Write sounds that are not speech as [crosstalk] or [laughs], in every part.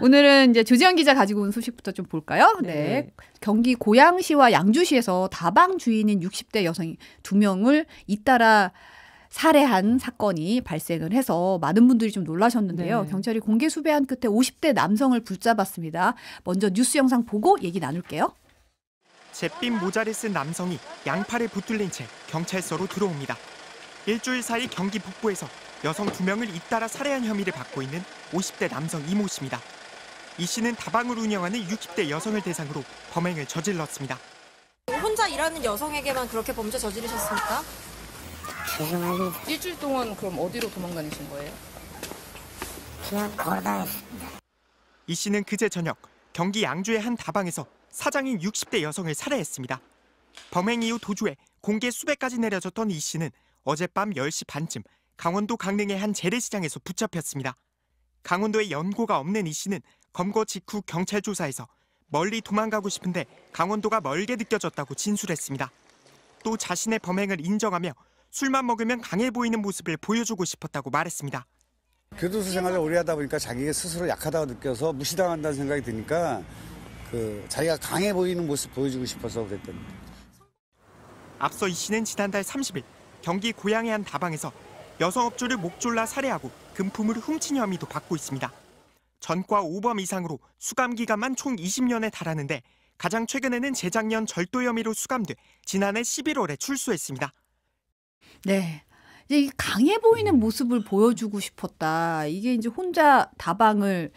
오늘은 이제 조지현 기자 가지고 온 소식부터 좀 볼까요? 네. 네. 경기 고양시와 양주시에서 다방 주인인 60대 여성 두 명을 잇따라 살해한 사건이 발생을 해서 많은 분들이 좀 놀라셨는데요. 네. 경찰이 공개 수배한 끝에 50대 남성을 붙잡았습니다. 먼저 뉴스 영상 보고 얘기 나눌게요. 잿빛 모자를 쓴 남성이 양팔에 붙들린 채 경찰서로 들어옵니다. 일주일 사이 경기 북부에서 여성 두 명을 잇따라 살해한 혐의를 받고 있는 50대 남성 이모 씨입니다. 이 씨는 다방을 운영하는 60대 여성을 대상으로 범행을 저질렀습니다. 혼자 일하는 여성에게만 그렇게 범죄 저지르셨습니까? 죄송합니다. 일주일 동안 그럼 어디로 도망다니신 거예요? 그냥 걸어다녔습니다. 이 씨는 그제 저녁 경기 양주의 한 다방에서 사장인 60대 여성을 살해했습니다. 범행 이후 도주에 공개 수배까지 내려졌던 이 씨는 어젯밤 10시 반쯤 강원도 강릉의 한 재래시장에서 붙잡혔습니다. 강원도에 연고가 없는 이 씨는 검거 직후 경찰 조사에서 멀리 도망가고 싶은데 강원도가 멀게 느껴졌다고 진술했습니다. 또 자신의 범행을 인정하며 술만 먹으면 강해 보이는 모습을 보여주고 싶었다고 말했습니다. 교도소 생활을 오래 하다 보니까 자기가 스스로 약하다고 느껴서 무시당한다는 생각이 드니까 그 자기가 강해 보이는 모습 보여주고 싶어서 그랬답니다. 앞서 이 씨는 지난달 30일 경기 고양의 한 다방에서 여성 업주를 목 졸라 살해하고 금품을 훔친 혐의도 받고 있습니다. 전과 5범 이상으로 수감 기간만 총 20년에 달하는데 가장 최근에는 재작년 절도 혐의로 수감돼 지난해 11월에 출소했습니다. 네. 이제 강해 보이는 모습을 보여주고 싶었다. 이게 이제 혼자 다방을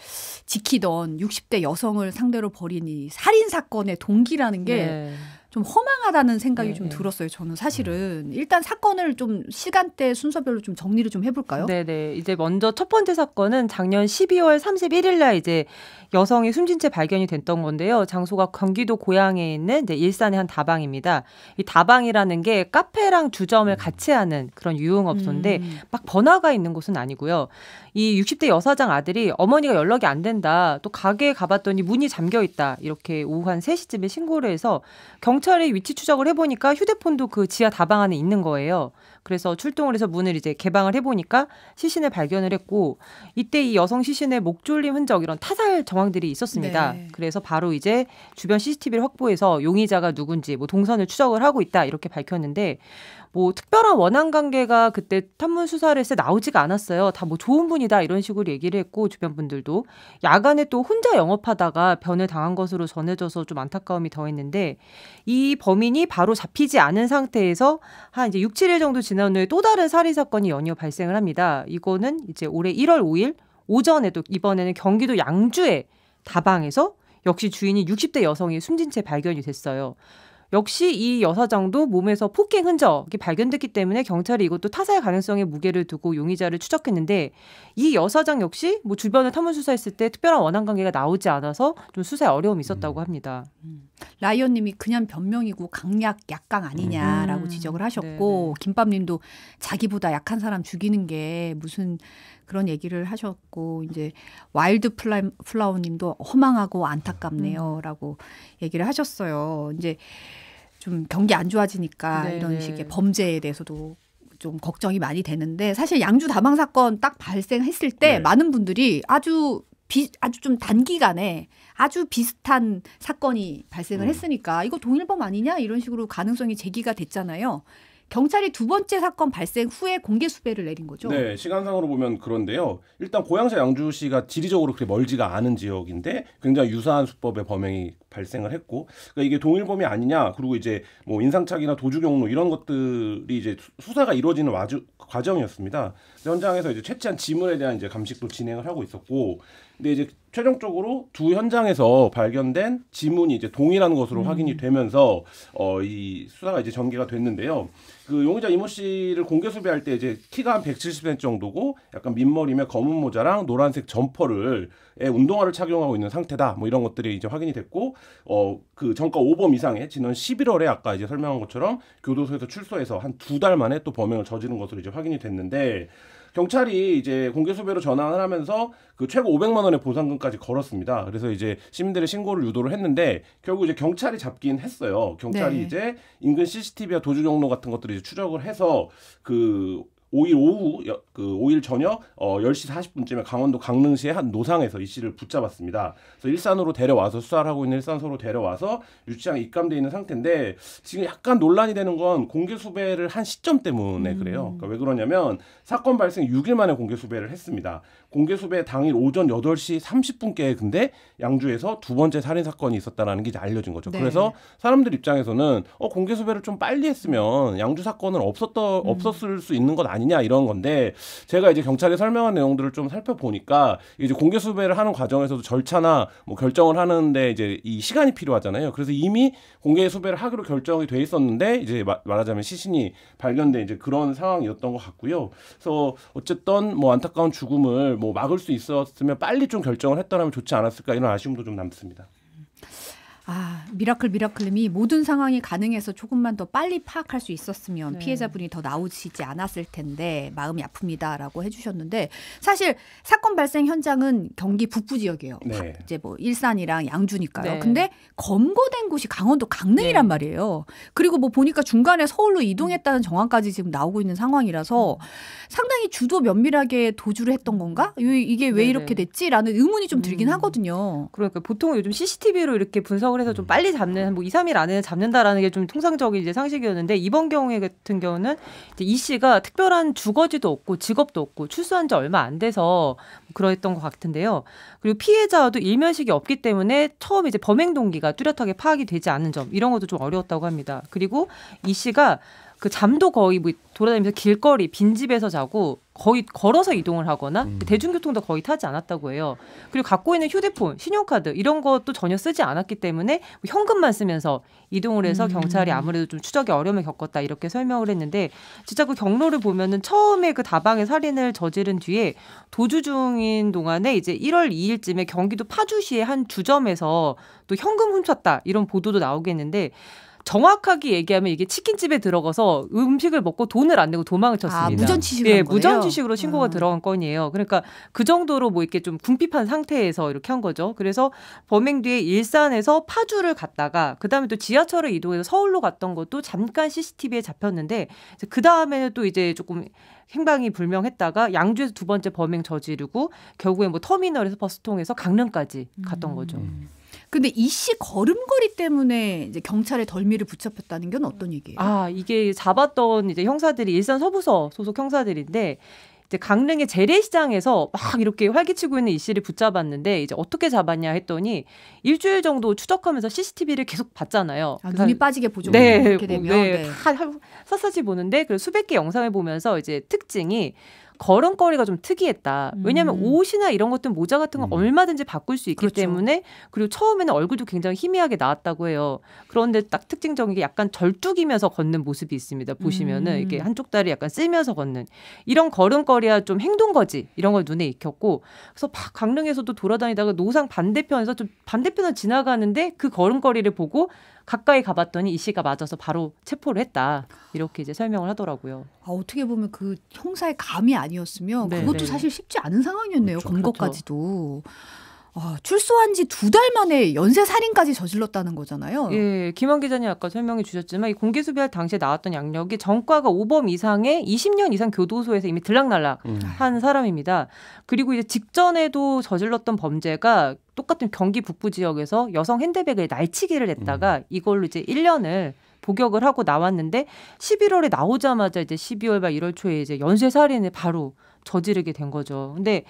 지키던 60대 여성을 상대로 벌인 이 살인 사건의 동기라는 게 네. 좀 허망하다는 생각이 네. 좀 네. 들었어요. 저는 네. 사실은 일단 사건을 좀 시간대 순서별로 좀 정리를 좀 해볼까요? 네네. 네. 이제 먼저 첫 번째 사건은 작년 12월 31일 날 이제 여성이 숨진 채 발견이 됐던 건데요. 장소가 경기도 고양에 있는 일산의 한 다방입니다. 이 다방이라는 게 카페랑 주점을 음. 같이 하는 그런 유흥업소인데 음. 막 번화가 있는 곳은 아니고요. 이 60대 여사장 아들이 어머니가 연락이 안 된다. 또 가게에 가봤더니 문이 잠겨 있다. 이렇게 오후 한 3시쯤에 신고를 해서 경찰에 위치 추적을 해보니까 휴대폰도 그 지하 다방 안에 있는 거예요. 그래서 출동을 해서 문을 이제 개방을 해보니까 시신을 발견을 했고 이때 이 여성 시신의 목 졸림 흔적 이런 타살 정황들이 있었습니다. 네. 그래서 바로 이제 주변 CCTV를 확보해서 용의자가 누군지 뭐 동선을 추적을 하고 있다 이렇게 밝혔는데 뭐 특별한 원한 관계가 그때 탐문 수사를 했을 때 나오지가 않았어요. 다 뭐 좋은 분이다 이런 식으로 얘기를 했고 주변 분들도 야간에 또 혼자 영업하다가 변을 당한 것으로 전해져서 좀 안타까움이 더했는데 이 범인이 바로 잡히지 않은 상태에서 한 이제 6, 7일 정도 지난 후에 또 다른 살인 사건이 연이어 발생을 합니다. 이거는 이제 올해 1월 5일 오전에 도 이번에는 경기도 양주의 다방에서 역시 주인이 60대 여성이 숨진 채 발견이 됐어요. 역시 이 여사장도 몸에서 폭행 흔적이 발견됐기 때문에 경찰이 이것도 타살 가능성의 무게를 두고 용의자를 추적했는데 이 여사장 역시 뭐 주변을 탐문 수사했을 때 특별한 원한 관계가 나오지 않아서 좀 수사에 어려움이 있었다고 음. 합니다. 음. 라이언님이 그냥 변명이고 강약 약강 아니냐라고 음. 지적을 하셨고 네네. 네. 김밥님도 자기보다 약한 사람 죽이는 게 무슨 그런 얘기를 하셨고 이제 와일드 플라, 플워님도 허망하고 안타깝네요라고 음. 얘기를 하셨어요. 이제 좀 경기 안 좋아지니까 네 이런 네. 식의 범죄에 대해서도 좀 걱정이 많이 되는데 사실 양주 다방 사건 딱 발생했을 때 네. 많은 분들이 아주 비, 아주 좀 단기간에 아주 비슷한 사건이 발생을 음. 했으니까 이거 동일범 아니냐 이런 식으로 가능성이 제기가 됐잖아요. 경찰이 두 번째 사건 발생 후에 공개 수배를 내린 거죠. 네, 시간상으로 보면 그런데요. 일단 고양시 양주시가 지리적으로 그렇게 멀지가 않은 지역인데 굉장히 유사한 수법의 범행이 발생을 했고 그러니까 이게 동일범이 아니냐 그리고 이제 뭐 인상착의나 도주 경로 이런 것들이 이제 수사가 이루어지는 와주, 과정이었습니다. 현장에서 이제 채취한 지문에 대한 이제 감식도 진행을 하고 있었고 근데 이제 최종적으로 두 현장에서 발견된 지문이 이제 동일한 것으로 음. 확인이 되면서 어 이 수사가 이제 전개가 됐는데요. 그 용의자 이모 씨를 공개 수배할 때 이제 키가 한 170cm 정도고 약간 민머리며 검은 모자랑 노란색 점퍼를 운동화를 착용하고 있는 상태다. 뭐 이런 것들이 이제 확인이 됐고 어 그 전과 5범 이상의 지난 11월에 아까 이제 설명한 것처럼 교도소에서 출소해서 한 두 달 만에 또 범행을 저지른 것으로 이제 확인이 됐는데 경찰이 이제 공개 수배로 전환하면서 을그 최고 500만 원의 보상금까지 걸었습니다. 그래서 이제 시민들의 신고를 유도를 했는데 결국 이제 경찰이 잡긴 했어요. 경찰이 네. 이제 인근 CCTV와 도주 경로 같은 것들을 이제 추적을 해서 그 5일 오후 그 5일 저녁 어 10시 40분쯤에 강원도 강릉시의 한 노상에서 이 씨를 붙잡았습니다. 그래서 일산으로 데려와서 수사를 하고 있는 일산서로 데려와서 유치장 입감돼 있는 상태인데 지금 약간 논란이 되는 건 공개 수배를 한 시점 때문에 음. 그래요. 그러니까 왜 그러냐면 사건 발생 6일 만에 공개 수배를 했습니다. 공개 수배 당일 오전 8시 30분께 근데 양주에서 두 번째 살인 사건이 있었다라는 게 이제 알려진 거죠. 네. 그래서 사람들 입장에서는 어 공개 수배를 좀 빨리 했으면 양주 사건은 없었던 음. 없었을 음. 수 있는 것 아니냐 이런 건데 제가 이제 경찰에 설명한 내용들을 좀 살펴보니까 이제 공개 수배를 하는 과정에서도 절차나 뭐 결정을 하는데 이제 이 시간이 필요하잖아요. 그래서 이미 공개 수배를 하기로 결정이 돼 있었는데 이제 말하자면 시신이 발견된 이제 그런 상황이었던 것 같고요. 그래서 어쨌든 뭐 안타까운 죽음을 뭐 막을 수 있었으면 빨리 좀 결정을 했더라면 좋지 않았을까 이런 아쉬움도 좀 남습니다. 아, 미라클 미라클님이 모든 상황이 가능해서 조금만 더 빨리 파악할 수 있었으면 네. 피해자분이 더 나오시지 않았을 텐데 마음이 아픕니다라고 해주셨는데 사실 사건 발생 현장은 경기 북부 지역이에요. 네. 이제 뭐 일산이랑 양주니까요. 네. 근데 검거된 곳이 강원도 강릉이란 네. 말이에요. 그리고 뭐 보니까 중간에 서울로 이동했다는 정황까지 지금 나오고 있는 상황이라서 음. 상당히 주도 면밀하게 도주를 했던 건가? 이게 왜 네, 이렇게 네. 됐지라는 의문이 좀 들긴 음. 하거든요. 그러니까 보통 요즘 CCTV로 이렇게 분석을 생각 해서 좀 음. 빨리 잡는 뭐 2, 3일 안에 는 잡는다라는 게 좀 통상적인 이제 상식이었는데 이번 경우에 같은 경우는 이 씨가 특별한 주거지도 없고 직업도 없고 출소한 지 얼마 안 돼서 뭐 그러했던것 같은데요. 그리고 피해자도 일면식이 없기 때문에 처음 이제 범행 동기가 뚜렷하게 파악이 되지 않은 점 이런 것도 좀 어려웠다고 합니다. 그리고 이 씨가 그 잠도 거의 뭐 돌아다니면서 길거리 빈집에서 자고 거의 걸어서 이동을 하거나 음. 대중교통도 거의 타지 않았다고 해요. 그리고 갖고 있는 휴대폰, 신용카드 이런 것도 전혀 쓰지 않았기 때문에 현금만 쓰면서 이동을 해서 음. 경찰이 아무래도 좀 추적에 어려움을 겪었다 이렇게 설명을 했는데 진짜 그 경로를 보면은 처음에 그 다방에 살인을 저지른 뒤에 도주 중인 동안에 이제 1월 2일쯤에 경기도 파주시의 한 주점에서 또 현금 훔쳤다 이런 보도도 나오겠는데 정확하게 얘기하면 이게 치킨집에 들어가서 음식을 먹고 돈을 안 내고 도망을 아, 쳤습니다. 아, 무전취식으로 예, 무전취식으로 신고가 아. 들어간 건이에요. 그러니까 그 정도로 뭐 이렇게 좀 궁핍한 상태에서 이렇게 한 거죠. 그래서 범행 뒤에 일산에서 파주를 갔다가 그다음에 또 지하철을 이동해서 서울로 갔던 것도 잠깐 CCTV에 잡혔는데 그 다음에는 또 이제 조금 행방이 불명했다가 양주에서 두 번째 범행 저지르고 결국에 뭐 터미널에서 버스 통해서 강릉까지 갔던 음. 거죠. 음. 근데 이 씨 걸음걸이 때문에 이제 경찰에 덜미를 붙잡혔다는 건 어떤 얘기예요? 아 이게 잡았던 이제 형사들이 일산 서부서 소속 형사들인데 이제 강릉의 재래시장에서 막 이렇게 활기치고 있는 이 씨를 붙잡았는데 이제 어떻게 잡았냐 했더니 일주일 정도 추적하면서 CCTV를 계속 봤잖아요. 아, 눈이 빠지게 보죠. 네, 이렇게 뭐, 되면 네, 네. 다 샅샅이 보는데 그 수백 개 영상을 보면서 이제 특징이 걸음걸이가 좀 특이했다. 왜냐하면 음. 옷이나 이런 것들 모자 같은 건 음. 얼마든지 바꿀 수 있기 그렇죠. 때문에 그리고 처음에는 얼굴도 굉장히 희미하게 나왔다고 해요. 그런데 딱 특징적인 게 약간 절뚝이면서 걷는 모습이 있습니다. 보시면은 음. 이게 한쪽 다리 약간 쓰면서 걷는 이런 걸음걸이와 좀 행동 거지 이런 걸 눈에 익혔고 그래서 막 강릉에서도 돌아다니다가 노상 반대편에서 좀 반대편을 지나가는데 그 걸음걸이를 보고 가까이 가봤더니 이 씨가 맞아서 바로 체포를 했다 이렇게 이제 설명을 하더라고요. 아, 어떻게 보면 그 형사의 감이 아니었으면 네, 그것도 네. 사실 쉽지 않은 상황이었네요. 그렇죠, 검거까지도. 그렇죠. 아, 출소한 지 두 달 만에 연쇄 살인까지 저질렀다는 거잖아요. 예, 김원 기자님 아까 설명해 주셨지만 이 공개 수배할 당시에 나왔던 양력이 전과가 5범 이상의 20년 이상 교도소에서 이미 들락날락 음. 한 사람입니다. 그리고 이제 직전에도 저질렀던 범죄가 똑같은 경기 북부 지역에서 여성 핸드백을 날치기를 했다가 음. 이걸로 이제 1년을 복역을 하고 나왔는데 11월에 나오자마자 이제 12월 말 1월 초에 이제 연쇄 살인을 바로 저지르게 된 거죠. 근데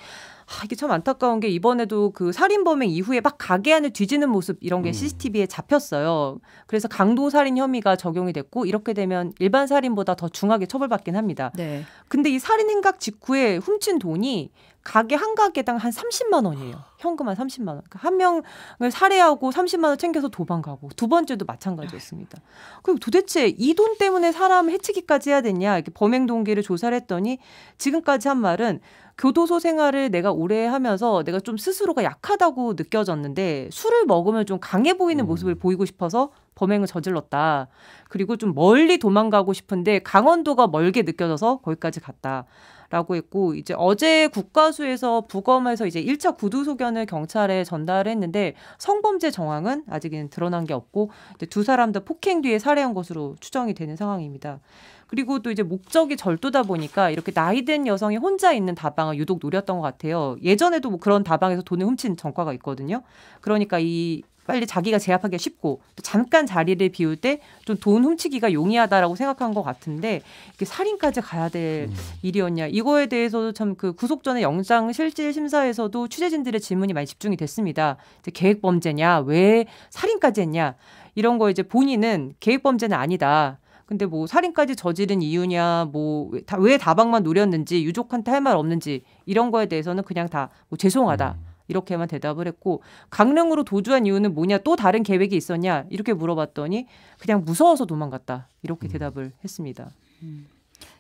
아, 이게 참 안타까운 게 이번에도 그 살인범행 이후에 막 가게 안을 뒤지는 모습 이런 게 음. CCTV에 잡혔어요. 그래서 강도 살인 혐의가 적용이 됐고 이렇게 되면 일반 살인보다 더 중하게 처벌받긴 합니다. 네. 근데 이 살인 행각 직후에 훔친 돈이 가게 한 가게당 한 30만 원이에요. 현금 한 30만 원. 그러니까 한 명을 살해하고 30만 원 챙겨서 도망가고 두 번째도 마찬가지였습니다. 그리 도대체 이 돈 때문에 사람 해치기까지 해야 되냐 이렇게 범행 동기를 조사를 했더니 지금까지 한 말은 교도소 생활을 내가 오래 하면서 내가 좀 스스로가 약하다고 느껴졌는데 술을 먹으면 좀 강해 보이는 음. 모습을 보이고 싶어서 범행을 저질렀다. 그리고 좀 멀리 도망가고 싶은데 강원도가 멀게 느껴져서 거기까지 갔다. 라고 했고 이제 어제 국가수에서 부검에서 이제 1차 구두 소견을 경찰에 전달했는데 성범죄 정황은 아직은 드러난 게 없고 두 사람 다 폭행 뒤에 살해한 것으로 추정이 되는 상황입니다. 그리고 또 이제 목적이 절도다 보니까 이렇게 나이든 여성이 혼자 있는 다방을 유독 노렸던 것 같아요. 예전에도 뭐 그런 다방에서 돈을 훔친 전과가 있거든요. 그러니까 이 빨리 자기가 제압하기가 쉽고 또 잠깐 자리를 비울 때 좀 돈 훔치기가 용이하다라고 생각한 것 같은데 이게 살인까지 가야 될 음. 일이었냐 이거에 대해서도 참 그 구속 전에 영장 실질 심사에서도 취재진들의 질문이 많이 집중이 됐습니다. 이제 계획 범죄냐 왜 살인까지 했냐 이런 거 이제 본인은 계획 범죄는 아니다. 근데 뭐 살인까지 저지른 이유냐 뭐 왜 다방만 노렸는지 유족한테 할 말 없는지 이런 거에 대해서는 그냥 다뭐 죄송하다. 음. 이렇게만 대답을 했고 강릉으로 도주한 이유는 뭐냐 또 다른 계획이 있었냐 이렇게 물어봤더니 그냥 무서워서 도망갔다 이렇게 음. 대답을 음. 했습니다. 음.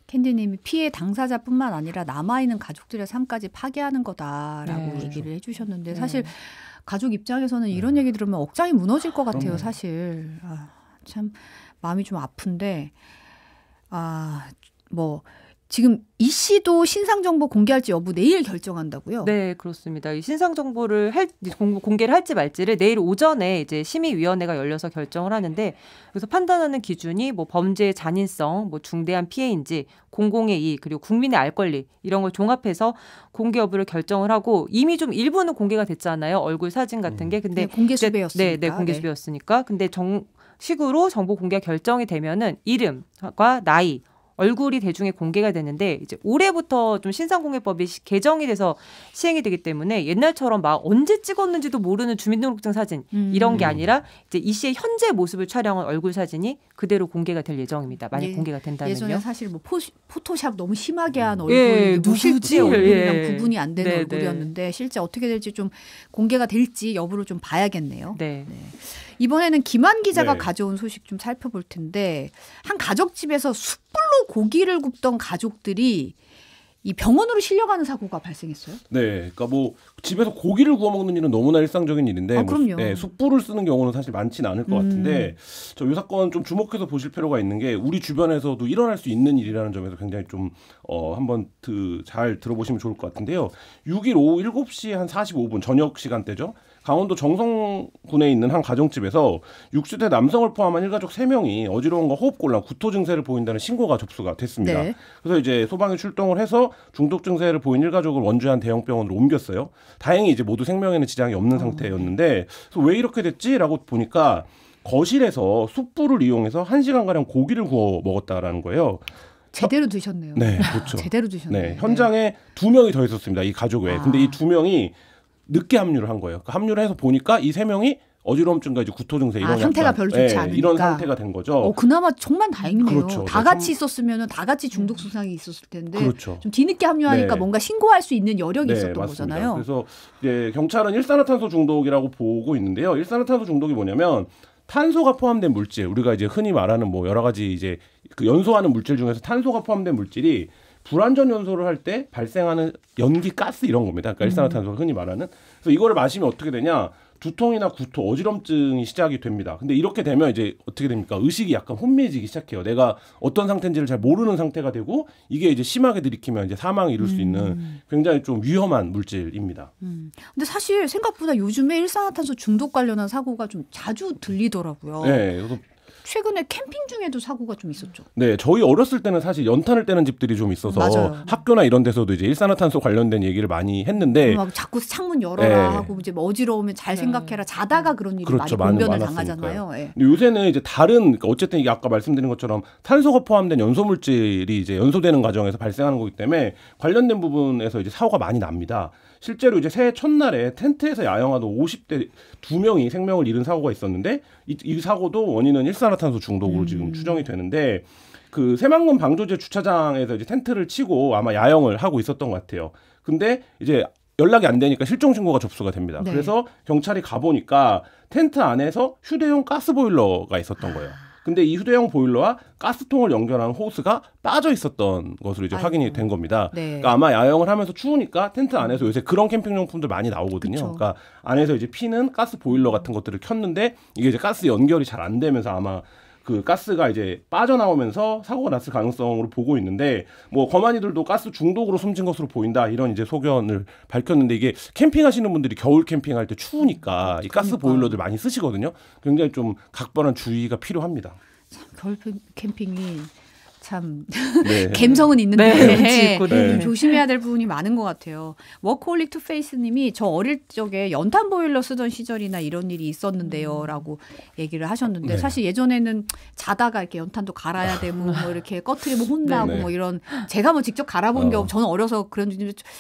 캔디님이 피해 당사자뿐만 아니라 남아있는 가족들의 삶까지 파괴하는 거다라고 네. 얘기를 그렇죠. 해주셨는데 네. 사실 가족 입장에서는 네. 이런 얘기 들으면 억장이 무너질 것 같아요. 사실 아, 참 마음이 좀 아픈데 아뭐 지금 이 씨도 신상 정보 공개할지 여부 내일 결정한다고요? 네, 그렇습니다. 이 신상 정보를 할 공개를 할지 말지를 내일 오전에 이제 심의위원회가 열려서 결정을 하는데 그래서 판단하는 기준이 뭐 범죄의 잔인성, 뭐 중대한 피해인지, 공공의 이익 그리고 국민의 알 권리 이런 걸 종합해서 공개 여부를 결정을 하고 이미 좀 일부는 공개가 됐잖아요. 얼굴 사진 같은 게 음. 근데 네, 공개 수배였으니까 네, 네, 공개 네. 수배였으니까 근데 정 식으로 정보 공개 결정이 되면은 이름과 나이, 얼굴이 대중에 공개가 됐는데 이제 올해부터 좀 신상공개법이 개정이 돼서 시행이 되기 때문에 옛날처럼 막 언제 찍었는지도 모르는 주민등록증 사진 음. 이런 게 음. 아니라 이제 이 씨의 현재 모습을 촬영한 얼굴 사진이 그대로 공개가 될 예정입니다. 만약 예, 공개가 된다면요. 예전에 사실 뭐 포, 포토샵 너무 심하게 음. 한 얼굴 예, 뭐실지 예, 얼굴이랑 예. 구분이 안 되는 네, 네, 얼굴이었는데 네. 실제 어떻게 될지 좀 공개가 될지 여부를 좀 봐야겠네요. 네. 네. 이번에는 김한 기자가 네. 가져온 소식 좀 살펴볼 텐데 한 가족집에서 숯불 고기를 굽던 가족들이 이 병원으로 실려가는 사고가 발생했어요. 네, 그러니까 뭐 집에서 고기를 구워 먹는 일은 너무나 일상적인 일인데, 아, 뭐 그럼요. 뭐, 네, 숯불을 쓰는 경우는 사실 많지는 않을 것 음. 같은데, 저이 사건 좀 주목해서 보실 필요가 있는 게 우리 주변에서도 일어날 수 있는 일이라는 점에서 굉장히 좀 어, 한번 그, 잘 들어보시면 좋을 것 같은데요. 6일 오후 7시 한 45분 저녁 시간대죠. 강원도 정성군에 있는 한 가정집에서 60대 남성을 포함한 일가족 3명이 어지러운거 호흡곤란, 구토 증세를 보인다는 신고가 접수가 됐습니다. 네. 그래서 이제 소방이 출동을 해서 중독 증세를 보인 일가족을 원주한 대형병원으로 옮겼어요. 다행히 이제 모두 생명에는 지장이 없는 어, 상태였는데 왜 이렇게 됐지라고 보니까 거실에서 숯불을 이용해서 1시간가량 고기를 구워 먹었다라는 거예요. 제대로 드셨네요. 네, 그렇죠. [laughs] 제대로 드셨네요. 네, 현장에 네. 두 명이 더 있었습니다. 이 가족 외에. 아. 근데 이 두 명이 늦게 합류를 한 거예요. 그러니까 합류를 해서 보니까 이 세 명이 어지러움증과 이제 구토 증세 이런 아, 상태가 약간, 별로 좋지 예, 않으니 이런 상태가 된 거죠. 어, 그나마 정말 다행이네요. 그렇죠. 다 같이 있었으면 다 같이 중독 증상이 있었을 텐데 그렇죠. 좀 뒤늦게 합류하니까 네. 뭔가 신고할 수 있는 여력이 네, 있었던 맞습니다. 거잖아요. 그래서 예, 경찰은 일산화탄소 중독이라고 보고 있는데요. 일산화탄소 중독이 뭐냐면 탄소가 포함된 물질 우리가 이제 흔히 말하는 뭐 여러 가지 이제 그 연소하는 물질 중에서 탄소가 포함된 물질이 불완전 연소를 할 때 발생하는 연기 가스 이런 겁니다. 그러니까 음. 일산화탄소 흔히 말하는. 그래서 이거를 마시면 어떻게 되냐? 두통이나 구토, 어지럼증이 시작이 됩니다. 근데 이렇게 되면 이제 어떻게 됩니까? 의식이 약간 혼미해지기 시작해요. 내가 어떤 상태인지를 잘 모르는 상태가 되고 이게 이제 심하게 들이키면 이제 사망을 이룰 수 음. 있는 굉장히 좀 위험한 물질입니다. 음. 근데 사실 생각보다 요즘에 일산화탄소 중독 관련한 사고가 좀 자주 들리더라고요. 네, 최근에 캠핑 중에도 사고가 좀 있었죠. 네, 저희 어렸을 때는 사실 연탄을 떼는 집들이 좀 있어서 맞아요. 학교나 이런 데서도 이제 일산화탄소 관련된 얘기를 많이 했는데 음, 막 자꾸 창문 열어라 네. 하고 이제 뭐 어지러우면 잘 네. 생각해라 자다가 그런 일이 그렇죠, 많이 변을 당하잖아요. 네. 요새는 이제 다른 그러니까 어쨌든 이게 아까 말씀드린 것처럼 탄소가 포함된 연소 물질이 이제 연소되는 과정에서 발생하는 거기 때문에 관련된 부분에서 이제 사고가 많이 납니다. 실제로 이제 새해 첫날에 텐트에서 야영하던 50대 두 명이 생명을 잃은 사고가 있었는데 이, 이 사고도 원인은 일산화탄소 중독으로 음. 지금 추정이 되는데 그 새만금 방조제 주차장에서 이제 텐트를 치고 아마 야영을 하고 있었던 것 같아요. 근데 이제 연락이 안 되니까 실종 신고가 접수가 됩니다. 네. 그래서 경찰이 가보니까 텐트 안에서 휴대용 가스보일러가 있었던 거예요. 근데 이 휴대용 보일러와 가스통을 연결하는 호스가 빠져 있었던 것으로 이제 아이고. 확인이 된 겁니다. 네. 그러니까 아마 야영을 하면서 추우니까 텐트 안에서 요새 그런 캠핑 용품들 많이 나오거든요. 그쵸. 그러니까 안에서 이제 피는 가스 보일러 같은 것들을 켰는데 이게 이제 가스 연결이 잘 안 되면서 아마 그 가스가 이제 빠져나오면서 사고가 났을 가능성으로 보고 있는데 뭐 거만이들도 가스 중독으로 숨진 것으로 보인다 이런 이제 소견을 밝혔는데 이게 캠핑하시는 분들이 겨울 캠핑할 때 추우니까 이 가스 그러니까. 보일러들 많이 쓰시거든요. 굉장히 좀 각별한 주의가 필요합니다. 참 겨울 캠핑이 참 네. 감성은 [laughs] 있는데 네, 네. 네. 조심해야 될 부분이 많은 것 같아요. 워크홀릭 투페이스님이 저 어릴 적에 연탄 보일러 쓰던 시절이나 이런 일이 있었는데요라고 음. 얘기를 하셨는데 네. 사실 예전에는 자다가 이렇게 연탄도 갈아야 [laughs] 되고 뭐 이렇게 꺼트리면 네, 혼나고 뭐 이런 제가 뭐 직접 갈아본 어. 경우 저는 어려서 그런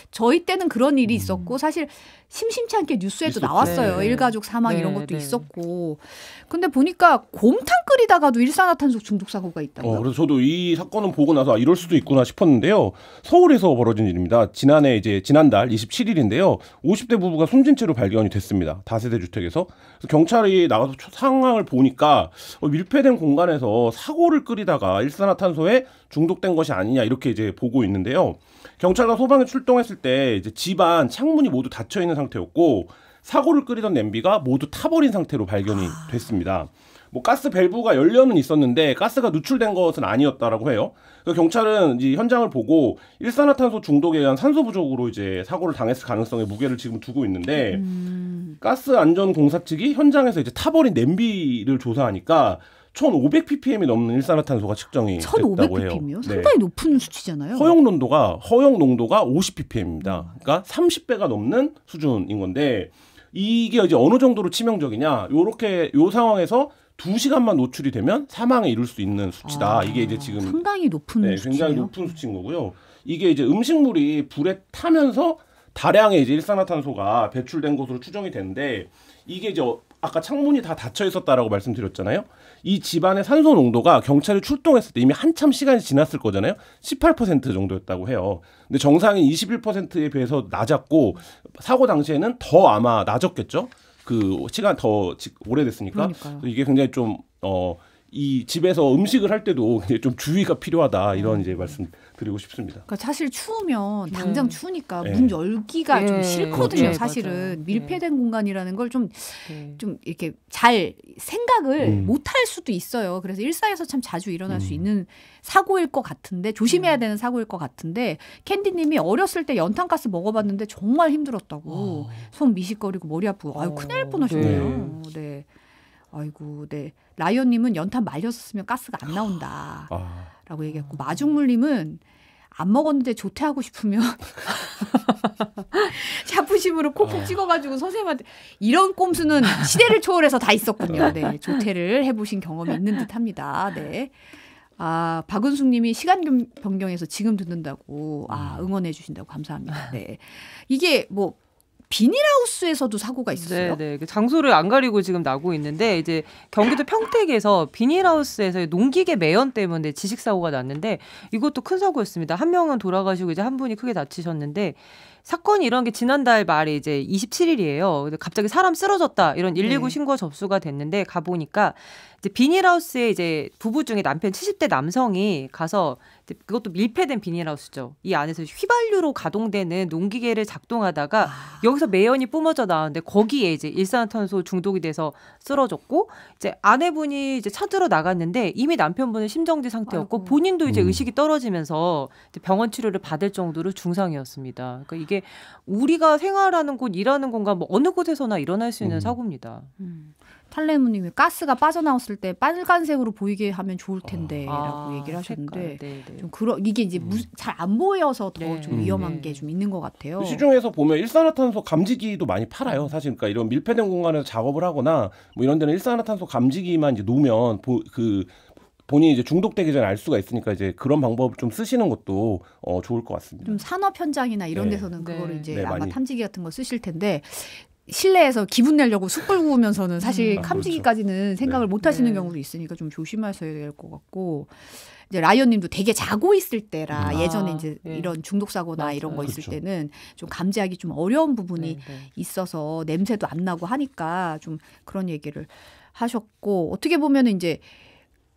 저희 때는 그런 일이 음. 있었고 사실 심심치 않게 뉴스에도 나왔어요. 네. 일가족 사망 네, 이런 것도 네. 있었고. 근데 보니까 곰탕 끓이다가도 일산화탄소 중독 사고가 있다고 어, 그래서 저도 이 사건은 보고 나서 아, 이럴 수도 있구나 싶었는데요. 서울에서 벌어진 일입니다. 지난해 이제 지난달 27일인데요. 50대 부부가 숨진 채로 발견이 됐습니다. 다세대 주택에서 경찰이 나가서 상황을 보니까 어, 밀폐된 공간에서 사고를 끓이다가 일산화탄소에 중독된 것이 아니냐 이렇게 이제 보고 있는데요. 경찰과 소방이 출동했을 때 이제 집안 창문이 모두 닫혀 있는 상태였고 사고를 끓이던 냄비가 모두 타버린 상태로 발견이 아. 됐습니다. 뭐 가스 밸브가 열려는 있었는데 가스가 누출된 것은 아니었다라고 해요. 경찰은 이제 현장을 보고 일산화탄소 중독에 의한 산소 부족으로 이제 사고를 당했을 가능성에 무게를 지금 두고 있는데 음... 가스 안전 공사 측이 현장에서 이제 타버린 냄비를 조사하니까 1,500ppm이 넘는 일산화탄소가 측정이 1,500ppm이요? 상당히 네. 높은 수치잖아요. 허용 농도가 허용 농도가 50ppm입니다. 그러니까 30배가 넘는 수준인 건데 이게 이제 어느 정도로 치명적이냐? 요렇게 요 상황에서 두시간만 노출이 되면 사망에 이를 수 있는 수치다. 아, 이게 이제 지금 상당히 높은 네, 수치예요? 굉장히 높은 수치인 거고요. 이게 이제 음식물이 불에 타면서 다량의 이제 일산화탄소가 배출된 것으로 추정이 되는데 이게 이제 아까 창문이 다 닫혀 있었다라고 말씀드렸잖아요. 이 집안의 산소 농도가 경찰이 출동했을 때 이미 한참 시간이 지났을 거잖아요. 18% 정도였다고 해요. 근데 정상인 21%에 비해서 낮았고 사고 당시에는 더 아마 낮았겠죠. 그 시간 더 오래됐으니까 이게 굉장히 좀 어. 이 집에서 음식을 할 때도 좀 주의가 필요하다 이런 이제 말씀 드리고 싶습니다. 그러니까 사실 추우면 네. 당장 네. 추우니까 문 열기가 네. 그렇죠. 네. 네. 좀 싫거든요. 사실은 밀폐된 공간이라는 걸 좀 좀 이렇게 잘 생각을 음. 못할 수도 있어요. 그래서 일상에서 참 자주 일어날 음. 수 있는 사고일 것 같은데 조심해야 음. 되는 사고일 것 같은데 캔디님이 어렸을 때 연탄가스 먹어봤는데 정말 힘들었다고 오. 아. 손 미식거리고 머리 아프고 아유 큰일 날 어. 뻔하셨네요. 네. 아이고, 네. 라이언님은 연탄 말렸으면 가스가 안 나온다. 아. 라고 얘기했고, 마중물님은 안 먹었는데 조퇴하고 싶으면 [laughs] 샤프심으로 콕콕 아. 찍어가지고 선생님한테 이런 꼼수는 시대를 초월해서 다 있었군요. 네, 조퇴를 해보신 경험이 있는 듯합니다. 네. 아, 박은숙님이 시간 변경해서 지금 듣는다고 아 음. 응원해 주신다고 감사합니다. 네, 이게 뭐 비닐하우스에서도 사고가 있었어요. 네, 네. 그 장소를 안 가리고 지금 나고 있는데 이제 경기도 평택에서 비닐하우스에서 농기계 매연 때문에 지식 사고가 났는데 이것도 큰 사고였습니다. 한 명은 돌아가시고 이제 한 분이 크게 다치셨는데 사건이 이런 게 지난달 말에 이제 27일이에요. 갑자기 사람 쓰러졌다 이런 119 네. 신고 접수가 됐는데 가 보니까 이제 비닐하우스에 이제 부부 중에 남편 70대 남성이 가서 그것도 밀폐된 비닐하우스죠. 이 안에서 휘발유로 가동되는 농기계를 작동하다가 아. 여기서 매연이 뿜어져 나왔는데 거기에 이제 일산탄소 중독이 돼서 쓰러졌고 이제 아내분이 이제 찾으러 나갔는데 이미 남편분은 심정지 상태였고 아이고. 본인도 이제 음. 의식이 떨어지면서 이제 병원 치료를 받을 정도로 중상이었습니다. 그러니까 이게 이게 우리가 생활하는 곳, 일하는 공간 뭐 어느 곳에서나 일어날 수 있는 음. 사고입니다. 음. 탈레무님이 가스가 빠져나왔을 때 빨간색으로 보이게 하면 좋을 아. 텐데라고 아, 얘기를 하셨는데 네, 네. 좀 그러 이게 이제 음. 잘안 보여서 더좀 네. 위험한 네. 게좀 있는 것 같아요. 시중에서 보면 일산화탄소 감지기도 많이 팔아요. 사실 그러니까 이런 밀폐된 공간에서 작업을 하거나 뭐 이런 데는 일산화탄소 감지기만 이제 놓으면 보, 그 본인이 이제 중독되기 전에 알 수가 있으니까 이제 그런 방법을 좀 쓰시는 것도 어, 좋을 것 같습니다. 좀 산업 현장이나 이런 네. 데서는 그거를 네. 이제 네, 아마 많이. 탐지기 같은 거 쓰실 텐데 실내에서 기분 내려고 숯불 구우면서는 음, 사실 아, 캄지기까지는 그렇죠. 생각을 네. 못 하시는 경우도 있으니까 좀 조심하셔야 될 것 같고 이제 라이언님도 되게 자고 있을 때라 음. 아, 예전에 이제 네. 이런 중독 사고나 맞아요. 이런 거 있을 그렇죠. 때는 좀 감지하기 좀 어려운 부분이 네, 네. 있어서 냄새도 안 나고 하니까 좀 그런 얘기를 하셨고 어떻게 보면 이제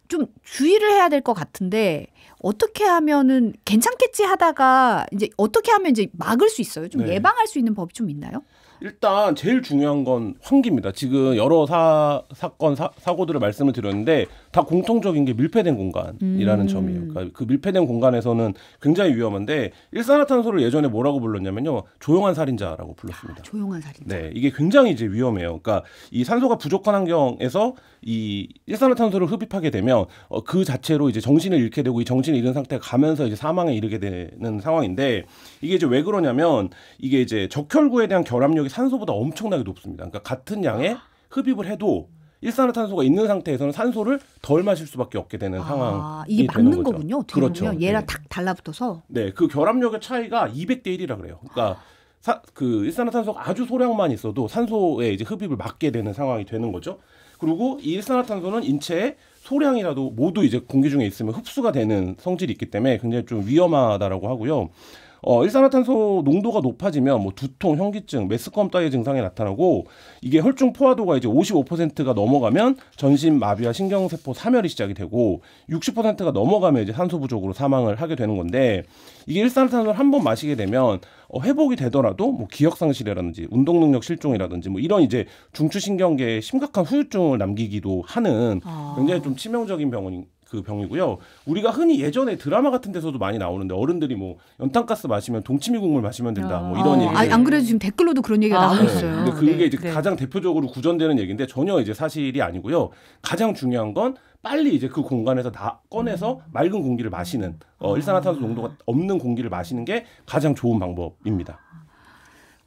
좀 주의를 해야 될 것 같은데 어떻게 하면은 괜찮겠지 하다가 이제 어떻게 하면 이제 막을 수 있어요? 좀 네. 예방할 수 있는 법이 좀 있나요? 일단 제일 중요한 건 환기입니다. 지금 여러 사, 사건 사, 고들을 말씀을 드렸는데 다 공통적인 게 밀폐된 공간이라는 음. 점이에요. 그러니까 그 밀폐된 공간에서는 굉장히 위험한데 일산화탄소를 예전에 뭐라고 불렀냐면요 조용한 살인자라고 불렀습니다. 아, 조용한 살인자. 네, 이게 굉장히 이제 위험해요. 그러니까 이 산소가 부족한 환경에서 이 일산화탄소를 흡입하게 되면 어, 그 자체로 이제 정신을 잃게 되고 이 정신을 잃은 상태가 가면서 이제 사망에 이르게 되는 상황인데 이게 이제 왜 그러냐면 이게 이제 적혈구에 대한 결합력 중력이 산소보다 엄청나게 높습니다. 그러니까 같은 양의 흡입을 해도 일산화탄소가 있는 상태에서는 산소를 덜 마실 수밖에 없게 되는 아, 상황이 게 맞는 거죠. 군요 어떻게 그렇죠. 보면 얘랑 네. 딱 달라붙어서. 네, 그 결합력의 차이가 200 대 1이라 그래요. 그러니까 사, 그 일산화탄소가 아주 소량만 있어도 산소에 이제 흡입을 막게 되는 상황이 되는 거죠. 그리고 이 일산화탄소는 인체에 소량이라도 모두 이제 공기 중에 있으면 흡수가 되는 성질이 있기 때문에 굉장히 좀 위험하다라고 하고요. 어, 일산화탄소 농도가 높아지면 뭐 두통, 현기증, 메스컴따위 증상이 나타나고 이게 혈중 포화도가 이제 55%가 넘어가면 전신 마비와 신경세포 사멸이 시작이 되고 60%가 넘어가면 이제 산소 부족으로 사망을 하게 되는 건데 이게 일산화탄소를 한 번 마시게 되면 어, 회복이 되더라도 뭐 기억 상실이라든지 운동 능력 실종이라든지 뭐 이런 이제 중추 신경계에 심각한 후유증을 남기기도 하는 아. 굉장히 좀 치명적인 병원인 그 병이고요. 우리가 흔히 예전에 드라마 같은 데서도 많이 나오는데 어른들이 뭐 연탄가스 마시면 동치미 국물 마시면 된다. 뭐 이런 아, 얘기. 아, 안 그래도 지금 댓글로도 그런 얘기가 아, 네. 나오고 있어요. 근데 그게 네, 이제 네. 가장 대표적으로 구전되는 얘기인데 전혀 이제 사실이 아니고요. 가장 중요한 건 빨리 이제 그 공간에서 다 꺼내서 음. 맑은 공기를 마시는 어, 일산화탄소 농도가 없는 공기를 마시는 게 가장 좋은 방법입니다.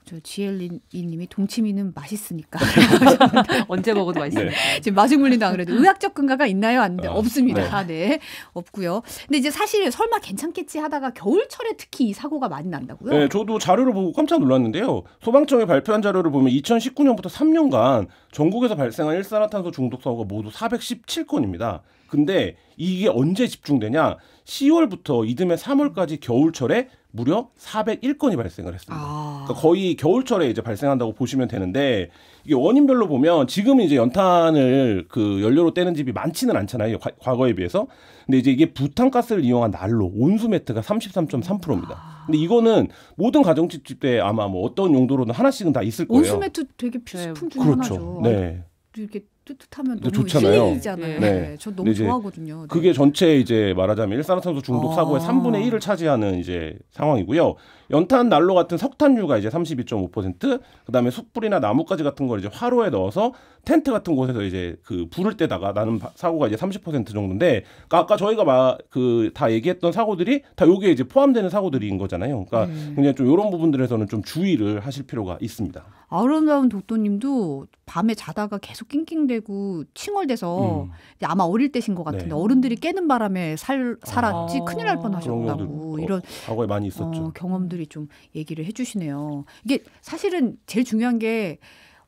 저지엘이님이 동치미는 맛있으니까 [laughs] 언제 먹어도 맛있습니다. 네. 지금 마중 물린다 그래도 의학적 근거가 있나요? 안 돼. 어, 없습니다. 네. 아, 네. 없고요. 근데 이제 사실 설마 괜찮겠지 하다가 겨울철에 특히 이 사고가 많이 난다고요? 네, 저도 자료를 보고 깜짝 놀랐는데요. 소방청이 발표한 자료를 보면 2019년부터 3년간 전국에서 발생한 일산화탄소 중독 사고가 모두 417건입니다. 근데 이게 언제 집중되냐? 10월부터 이듬해 3월까지 겨울철에 무려 401건이 발생을 했습니다. 아. 그러니까 거의 겨울철에 이제 발생한다고 보시면 되는데 이게 원인별로 보면 지금 이제 연탄을 그 연료로 떼는 집이 많지는 않잖아요. 과, 과거에 비해서. 근데 이제 이게 부탄가스를 이용한 난로 온수 매트가 33.3%입니다. 아. 근데 이거는 모든 가정집 집에 아마 뭐 어떤 용도로든 하나씩은 다 있을 거예요. 온수 매트 되게 비싼 네, 품중 그렇죠. 하나죠. 네. 이렇게 뜨뜻하면 너무 좋잖아요. 힐링이잖아요. 네. 네. 저 너무 좋아하거든요. 네. 그게 전체 이제 말하자면 일산화탄소 중독 아~ 사고의 3분의 1을 차지하는 이제 상황이고요. 연탄 난로 같은 석탄류가 이제 32.5%, 그다음에 숯불이나 나뭇가지 같은 걸 이제 화로에 넣어서 텐트 같은 곳에서 이제 그 불을 때다가 나는 사고가 이제 30% 정도인데 그러니까 아까 저희가 막 그 다 얘기했던 사고들이 다 여기에 이제 포함되는 사고들인 거잖아요. 그러니까 음. 네. 굉장히 좀 이런 부분들에서는 좀 주의를 하실 필요가 있습니다. 아름다운 독도님도 밤에 자다가 계속 낑낑대고 칭얼대서 음. 아마 어릴 때신 것 같은데 네. 어른들이 깨는 바람에 살, 살았지 아. 큰일 날 뻔하셨다고 어, 이런 과거에 많이 어, 있었죠. 어, 경험들이 좀 얘기를 해주시네요. 이게 사실은 제일 중요한 게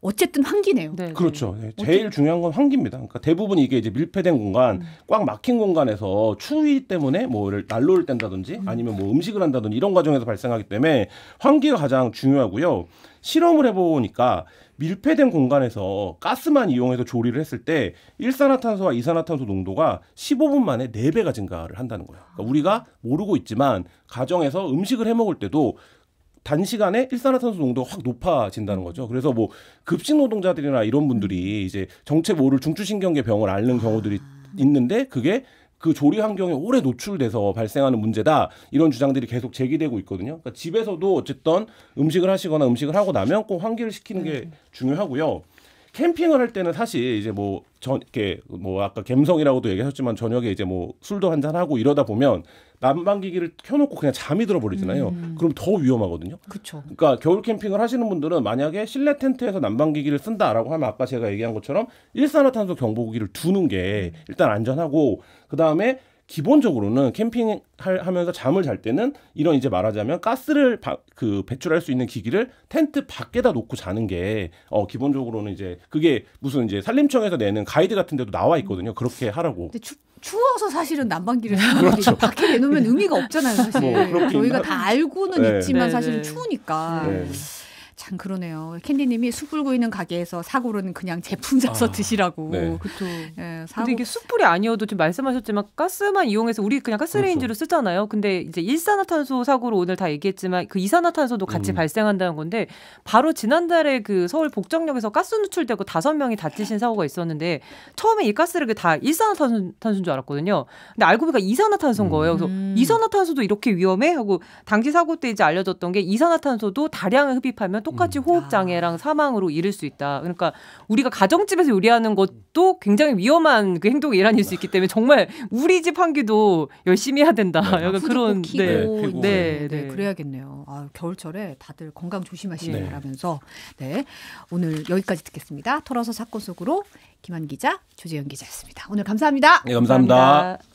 어쨌든 환기네요. 네, 네. 그렇죠. 네. 제일 중요한 건 환기입니다. 그러니까 대부분 이게 이제 밀폐된 공간, 음. 꽉 막힌 공간에서 추위 때문에 뭐 난로를 뗀다든지 음. 아니면 뭐 음식을 한다든지 이런 과정에서 발생하기 때문에 환기가 가장 중요하고요. 실험을 해보니까 밀폐된 공간에서 가스만 이용해서 조리를 했을 때 일산화탄소와 이산화탄소 농도가 15분 만에 4배가 증가를 한다는 거예요. 그러니까 우리가 모르고 있지만 가정에서 음식을 해 먹을 때도 단시간에 일산화탄소 농도가 확 높아진다는 거죠. 그래서 뭐 급식 노동자들이나 이런 분들이 이제 정체 모를 중추신경계 병을 앓는 아. 경우들이 있는데 그게 그 조리 환경에 오래 노출돼서 발생하는 문제다 이런 주장들이 계속 제기되고 있거든요. 그러니까 집에서도 어쨌든 음식을 하시거나 음식을 하고 나면 꼭 환기를 시키는 게 네. 중요하고요. 캠핑을 할 때는 사실 이제 뭐저렇게뭐 아까 갬성이라고도 얘기하셨지만 저녁에 이제 뭐 술도 한잔 하고 이러다 보면 난방기기를 켜놓고 그냥 잠이 들어버리잖아요. 음. 그럼 더 위험하거든요. 그쵸. 그러니까 겨울 캠핑을 하시는 분들은 만약에 실내 텐트에서 난방기기를 쓴다라고 하면 아까 제가 얘기한 것처럼 일산화탄소 경보기를 두는 게 일단 안전하고 그 다음에 기본적으로는 캠핑 하면서 잠을 잘 때는 이런 이제 말하자면 가스를 바, 그 배출할 수 있는 기기를 텐트 밖에다 놓고 자는 게 어 기본적으로는 이제 그게 무슨 이제 산림청에서 내는 가이드 같은 데도 나와 있거든요. 그렇게 하라고. 근데 추워서 사실은 난방기를 [laughs] 사는 그렇죠. 밖에 내놓으면 의미가 없잖아요 사실 뭐 저희가 다 알고는 네. 있지만 네, 네, 사실은 네. 추우니까 네. 참 그러네요. 캔디님이 숯 불고 있는 가게에서 사고로는 그냥 제품 사서 아, 드시라고. 네. 그렇죠. 예, 사고. 근데 이게 숯불이 아니어도 지금 말씀하셨지만 가스만 이용해서 우리 그냥 가스레인지로 그렇죠. 쓰잖아요. 근데 이제 일산화탄소 사고로 오늘 다 얘기했지만 그 이산화탄소도 같이 음. 발생한다는 건데 바로 지난달에 그 서울 복정역에서 가스 누출되고 다섯 명이 다치신 사고가 있었는데 처음에 이 가스를 그 다 일산화탄소인 줄 알았거든요. 근데 알고 보니까 이산화탄소인 음. 거예요. 그래서 음. 이산화탄소도 이렇게 위험해 하고 당시 사고 때 이제 알려졌던 게 이산화탄소도 다량을 흡입하면 또 똑같이 음. 호흡 장애랑 사망으로 이를 수 있다. 그러니까 우리가 가정집에서 요리하는 것도 굉장히 위험한 그 행동의 일환일 수 있기 때문에 정말 우리 집환기도 열심히 해야 된다. 네. 약간 그런 네. 뭐 네. 네. 네. 네. 그래야겠네요. 아, 겨울철에 다들 건강 조심하시길 네. 바라면서 네. 오늘 여기까지 듣겠습니다. 털어서 사건 속으로 김한 기자, 조재현 기자였습니다. 오늘 감사합니다. 네, 감사합니다. 감사합니다.